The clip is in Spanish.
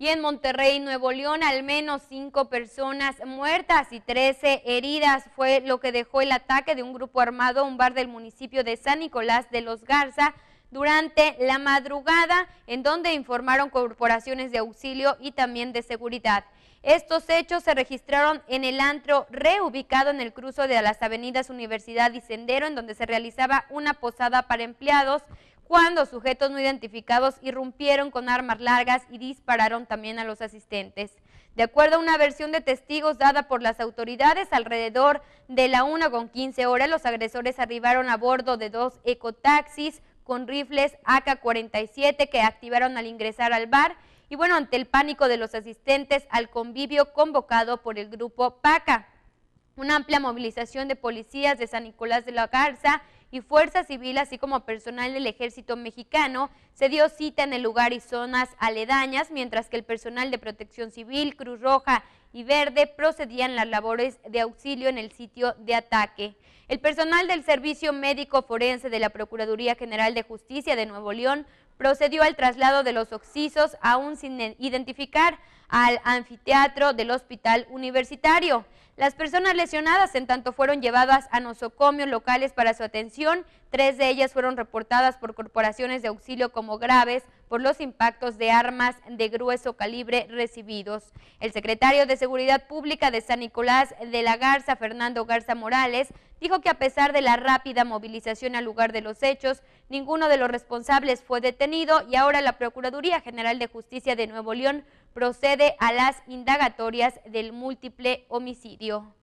Y en Monterrey, Nuevo León, al menos cinco personas muertas y trece heridas fue lo que dejó el ataque de un grupo armado a un bar del municipio de San Nicolás de los Garza durante la madrugada, en donde informaron corporaciones de auxilio y también de seguridad. Estos hechos se registraron en el antro reubicado en el cruce de las avenidas Universidad y Sendero, en donde se realizaba una posada para empleados cuando sujetos no identificados irrumpieron con armas largas y dispararon también a los asistentes. De acuerdo a una versión de testigos dada por las autoridades, alrededor de la 1 con 15 horas, los agresores arribaron a bordo de dos ecotaxis con rifles AK-47 que activaron al ingresar al bar y bueno, ante el pánico de los asistentes al convivio convocado por el grupo PACA. Una amplia movilización de policías de San Nicolás de la Garza y Fuerza Civil, así como personal del Ejército Mexicano, se dio cita en el lugar y zonas aledañas, mientras que el personal de Protección Civil, Cruz Roja y Verde procedían las labores de auxilio en el sitio de ataque. El personal del Servicio Médico Forense de la Procuraduría General de Justicia de Nuevo León procedió al traslado de los oxisos aún sin identificar al anfiteatro del hospital universitario. Las personas lesionadas en tanto fueron llevadas a nosocomios locales para su atención, tres de ellas fueron reportadas por corporaciones de auxilio como graves, por los impactos de armas de grueso calibre recibidos. El secretario de Seguridad Pública de San Nicolás de la Garza, Fernando Garza Morales, dijo que a pesar de la rápida movilización al lugar de los hechos, ninguno de los responsables fue detenido y ahora la Procuraduría General de Justicia de Nuevo León procede a las indagatorias del múltiple homicidio.